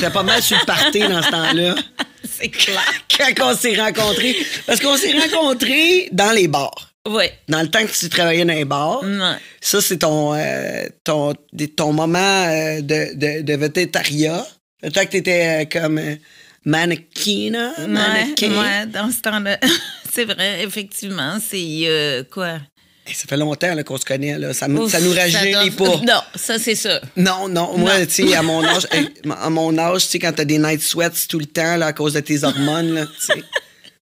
T'as pas mal su le dans ce temps-là. C'est clair. Quand on s'est rencontrés. Parce qu'on s'est rencontrés dans les bars. Oui. Dans le temps que tu travaillais dans les bars. Ouais. Ça, c'est ton, euh, moment euh, de, de, de Le temps que tu étais euh, comme mannequin. Hein? mannequin. Ouais, dans ce temps-là. c'est vrai, effectivement. C'est quoi? ça fait longtemps qu'on se connaît, Ça, nous rajeunit pas. Non, ça, c'est ça. Non, non. Moi, tu sais, à mon âge, à mon âge, tu sais, quand t'as des night sweats tout le temps, là, à cause de tes hormones,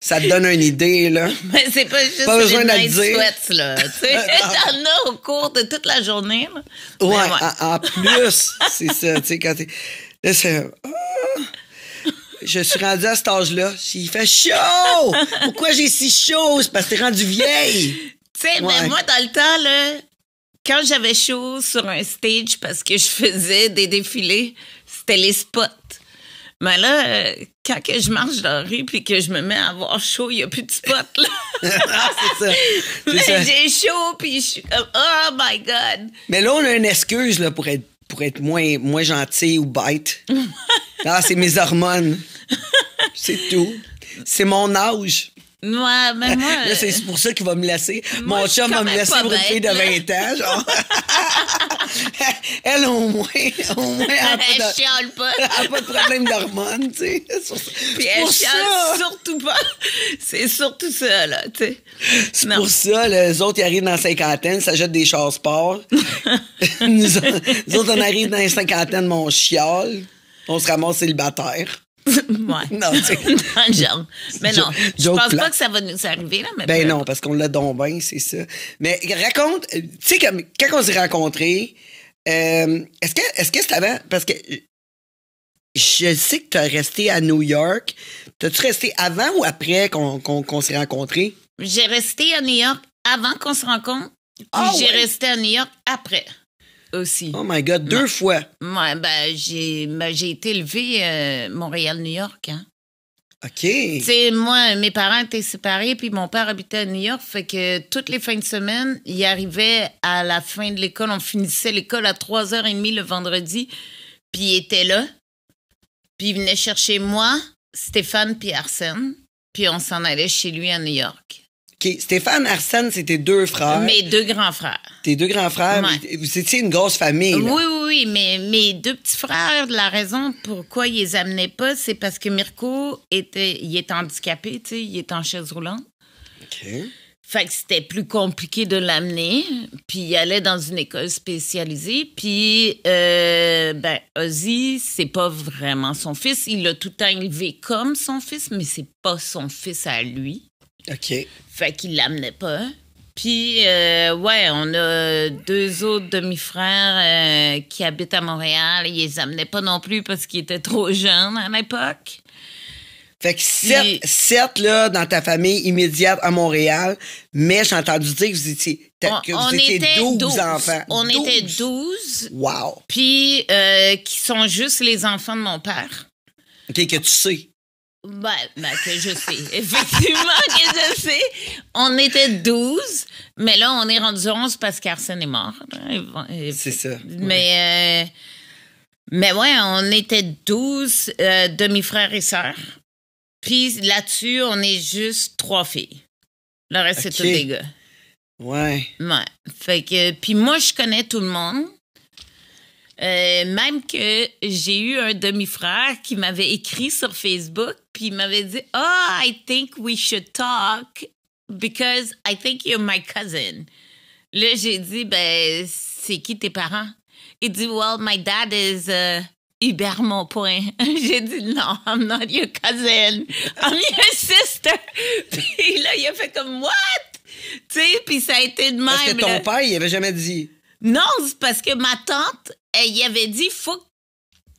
Ça te donne une idée, là. Mais c'est pas juste pas des night sweats, là. Tu as au cours de toute la journée, là. Ouais, En, plus, c'est ça, tu sais, quand Là, c'est... Ah! je suis rendue à cet âge-là. Il fait chaud! Pourquoi j'ai si chaud? C'est parce que t'es rendu vieille. Tu sais, moi, dans le temps, quand j'avais chaud sur un stage parce que je faisais des défilés, c'était les spots. Mais là, quand que je marche dans la rue puis que je me mets à avoir chaud, il n'y a plus de spots. Là. Ah, c'est ça. j'ai chaud puis je suis oh my God. Mais là, on a une excuse pour, être, pour être moins, moins gentil ou bête. ah, c'est mes hormones. c'est tout. C'est mon âge moi même moi. c'est euh, pour ça qu'il va me laisser Mon chum va me laisser pour une fille de 20 ans, genre. elle, au moins, au moins, elle, pas chiale pas. elle pas de problème d'hormones, tu sais. Puis elle pour surtout pas. C'est surtout ça, là, tu sais. C'est pour ça, les autres, ils arrivent dans la cinquantaine, ça jette des chars sport. les autres, on arrive dans la cinquantaine, mon chiale. On se ramasse célibataire ouais. Non, tu Mais non, je pense pas que ça va nous arriver, là. Mais ben non, parce qu'on l'a donc bien, c'est ça. Mais raconte, euh, tu sais, quand on s'est rencontrés, euh, est-ce que est-ce c'est avant? Parce que je sais que tu as resté à New York. T'as-tu resté avant ou après qu'on s'est rencontrés? J'ai resté à New York avant qu'on se rencontre. Oh, j'ai resté à New York après. Oh my God, deux fois. Moi, ben, ben, j'ai été élevée à euh, Montréal-New York. Hein. OK. Tu moi, mes parents étaient séparés, puis mon père habitait à New York. Fait que toutes les fins de semaine, il arrivait à la fin de l'école. On finissait l'école à 3h30 le vendredi, puis il était là. Puis il venait chercher moi, Stéphane, puis Arsène. Puis on s'en allait chez lui à New York. Stéphane, Arsène, c'était deux frères. Mes deux grands frères. Tes deux grands frères. Vous étiez une grosse famille. Oui, oui, oui. Mais mes deux petits frères, la raison pourquoi ils les amenaient pas, c'est parce que Mirko était, il est handicapé, il est en chaise roulante. OK. Fait que c'était plus compliqué de l'amener. Puis il allait dans une école spécialisée. Puis, euh, ben, Ozzy, c'est pas vraiment son fils. Il l'a tout le temps élevé comme son fils, mais c'est pas son fils à lui. OK. Fait qu'il l'amenait pas. Hein. Puis, euh, ouais, on a deux autres demi-frères euh, qui habitent à Montréal. Ils les amenaient pas non plus parce qu'ils étaient trop jeunes à l'époque. Fait que sept sept là, dans ta famille immédiate à Montréal, mais j'ai entendu dire que vous étiez, était 12, enfants. On était 12. Wow. Puis, euh, qui sont juste les enfants de mon père. OK, que tu sais. Bah, que je sais. Effectivement que je sais. On était 12, mais là, on est rendu 11 parce qu'Arsène est mort. Hein. C'est ça. Mais, euh, mais ouais, on était 12 euh, demi-frères et sœurs. Puis là-dessus, on est juste trois filles. Le reste, c'est tous des gars. Ouais. Ouais. Fait que, puis moi, je connais tout le monde. Euh, même que j'ai eu un demi-frère qui m'avait écrit sur Facebook puis il m'avait dit, oh, I think we should talk because I think you're my cousin. Là, j'ai dit, ben, c'est qui tes parents? Il dit, well, my dad is uh, Hubert Monpoint. j'ai dit, non, I'm not your cousin. I'm your sister. puis là, il a fait comme, what? Tu sais, puis ça a été de même. Parce que ton père, il avait jamais dit. Non, c'est parce que ma tante, elle y avait dit, faut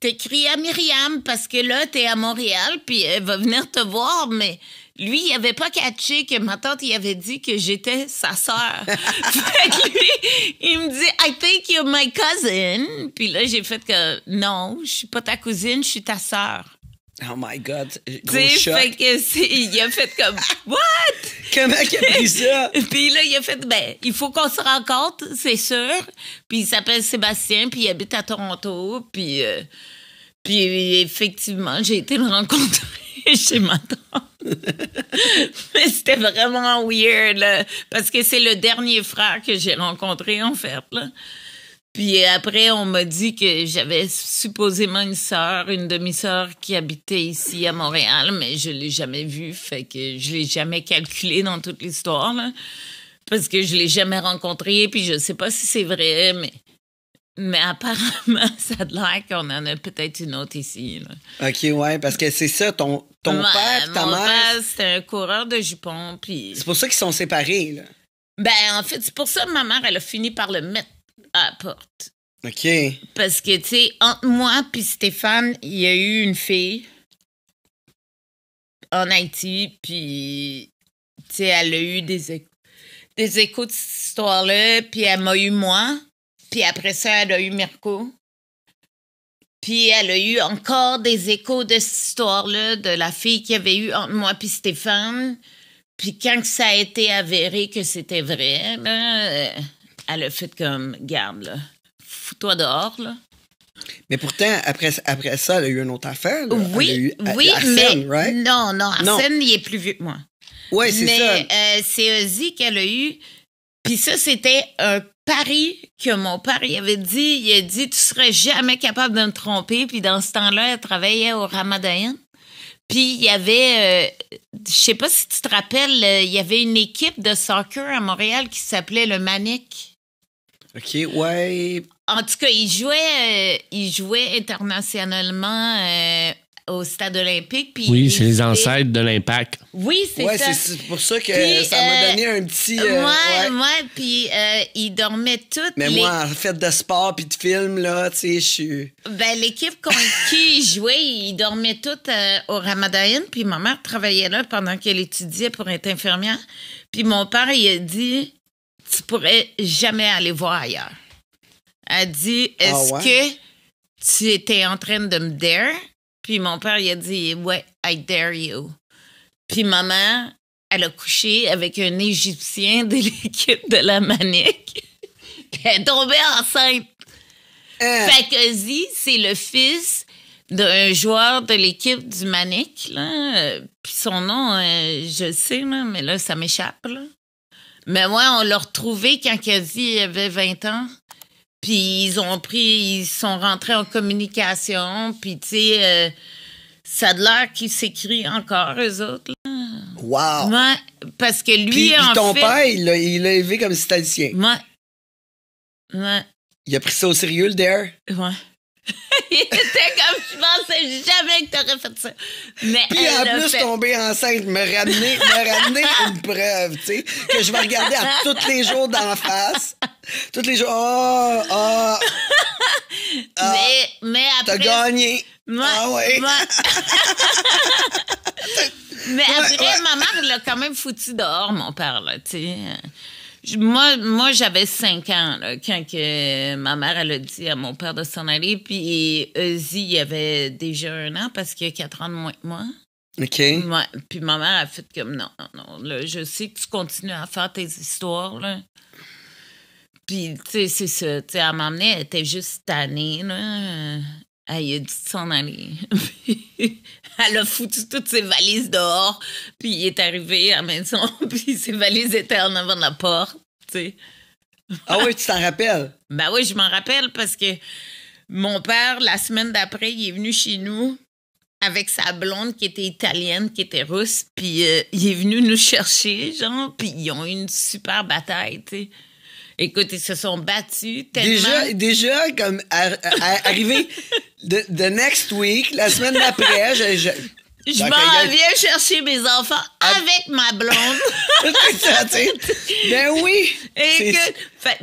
crié à Myriam parce que là, t'es à Montréal, puis elle va venir te voir, mais lui, il avait pas catché que ma tante, il avait dit que j'étais sa sœur. fait que lui, il me dit, I think you're my cousin. Puis là, j'ai fait que non, je suis pas ta cousine, je suis ta sœur. Oh my God, gros choc. Fait il a fait comme, what? Comment il a pris ça? puis là, il a fait, ben, il faut qu'on se rencontre, c'est sûr. Puis il s'appelle Sébastien, puis il habite à Toronto. Puis, euh, puis effectivement, j'ai été le rencontrer chez ma tante. Mais c'était vraiment weird, parce que c'est le dernier frère que j'ai rencontré, en fait. Là. Puis après, on m'a dit que j'avais supposément une sœur, une demi-sœur qui habitait ici à Montréal, mais je l'ai jamais vue, fait que je l'ai jamais calculée dans toute l'histoire, parce que je l'ai jamais rencontrée, puis je sais pas si c'est vrai, mais mais apparemment, ça a l'air qu'on en a peut-être une autre ici. OK, ouais, parce que c'est ça, ton, ton père, ta mère. c'était un coureur de jupons. C'est pour ça qu'ils sont séparés. Là. Ben, en fait, c'est pour ça que ma mère, elle a fini par le mettre à porte. OK. Parce que, tu sais, entre moi puis Stéphane, il y a eu une fille en Haïti, puis, tu sais, elle a eu des, échos, des échos de cette histoire-là, puis elle m'a eu moi, puis après ça, elle a eu Mirko. Puis elle a eu encore des échos de cette histoire-là, de la fille qu'il y avait eu entre moi puis Stéphane. Puis quand ça a été avéré que c'était vrai, ben... Euh, elle a fait comme, garde, là, fous-toi dehors, là. Mais pourtant, après, après ça, elle a eu une autre affaire. Oui, oui, euh, mais non, non, Arsène, il est plus vieux que moi. Oui, c'est ça. Mais euh, c'est Ozzy qu'elle a eu. Puis ça, c'était un pari que mon père il avait dit. Il a dit, tu serais jamais capable de me tromper. Puis dans ce temps-là, elle travaillait au Ramadan. Puis il y avait, euh, je sais pas si tu te rappelles, il y avait une équipe de soccer à Montréal qui s'appelait le Manic. OK, ouais. En tout cas, il jouait, euh, il jouait internationalement euh, au stade olympique. Puis oui, c'est les ancêtres de l'impact. Oui, c'est ouais, c'est pour ça que ça m'a euh, donné un petit. ouais, Puis il dormait tout. Mais moi, en fait de sport puis de film, là, tu sais, je suis. Ben, l'équipe contre qui jouait, jouaient, ils dormaient toutes au Ramadan. Puis ma mère travaillait là pendant qu'elle étudiait pour être infirmière. Puis mon père, il a dit tu pourrais jamais aller voir ailleurs. Elle dit, ah est-ce que tu étais en train de me dare? Puis mon père, il a dit, ouais, I dare you. Puis maman, elle a couché avec un Égyptien de l'équipe de la Manique. Puis elle est tombée enceinte. Euh. Fakazi, c'est le fils d'un joueur de l'équipe du Manic, Puis son nom, euh, je sais, mais là, ça m'échappe, mais moi, on l'a retrouvé quand Kazi avait 20 ans. Puis ils ont pris, ils sont rentrés en communication. Puis tu sais, euh, ça a l'air qu'ils s'écrit encore, eux autres. Wow! Moi, parce que lui, en en puis ton père, il l'a, élevé comme si c'était le sien. Moi. Ouais. Il a pris ça au sérieux, le DR? Ouais il était comme, je pensais jamais que t'aurais fait ça. Mais Puis en plus, tomber enceinte, me ramener, me ramener une preuve, tu sais, que je vais regarder à tous les jours d'en face. Tous les jours, oh, oh. Ah, mais, mais après. T'as gagné. ah ouais. mais après, maman ma mère l'a quand même foutu dehors, mon père, là, tu sais moi, moi j'avais 5 ans quand que ma mère elle a dit à mon père de s'en aller. Puis Ozzy, il avait déjà un an parce qu'il a 4 ans de moins que moi. OK. puis ma mère a fait comme non, non, non. je sais que tu continues à faire tes histoires. Là. Puis, tu sais, c'est ça. Tu sais, elle m'emmenait, elle était juste tannée. Là elle il a dit de s'en aller. elle a foutu toutes ses valises dehors, puis il est arrivé à la maison, puis ses valises étaient en avant de la porte, ah oui, tu t'en rappelles? Ben oui, je m'en rappelle parce que mon père, la semaine d'après, il est venu chez nous avec sa blonde qui était italienne, qui était russe, puis euh, il est venu nous chercher, genre, puis ils ont eu une super bataille, tu sais. Écoute, ils se sont battus tellement. Déjà, déjà comme arrivé the, next week, la semaine d'après, je, je... Je m'en viens chercher mes enfants ah. avec ma blonde. ça, ben oui. Et que, fait,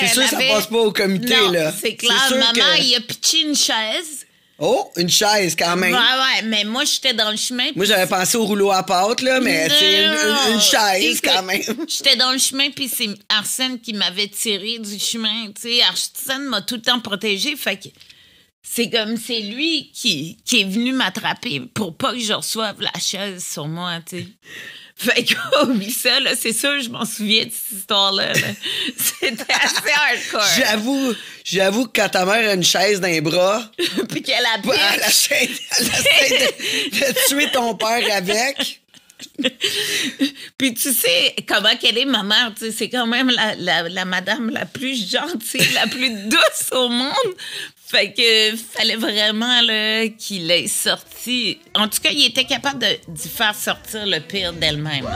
elle sûr, ça passe pas au comité, là. C'est clair, Maman, il a pitché une chaise. Oh, une chaise quand même. Ouais, ouais, mais moi, j'étais dans le chemin. Moi, j'avais pensé au rouleau à pâte, là, mais c'est une, une, chaise quand même. J'étais dans le chemin, puis c'est Arsène qui m'avait tiré du chemin, tu sais. Arsène m'a tout le temps protégée, fait que c'est comme c'est lui qui, est venu m'attraper pour pas que je reçoive la chaise sur moi, tu sais. Fait oui, ça, là, c'est sûr, je m'en souviens de cette histoire-là. Là. C'était assez hardcore. J'avoue, j'avoue que quand ta mère a une chaise dans les bras. puis qu'elle a la chaise, de tuer ton père avec. Puis tu sais comment qu'elle est, ma mère. c'est quand même la, madame la plus gentille, la plus douce au monde. Fait que fallait vraiment qu'il ait sorti. En tout cas, il était capable d'y faire sortir le pire d'elle-même.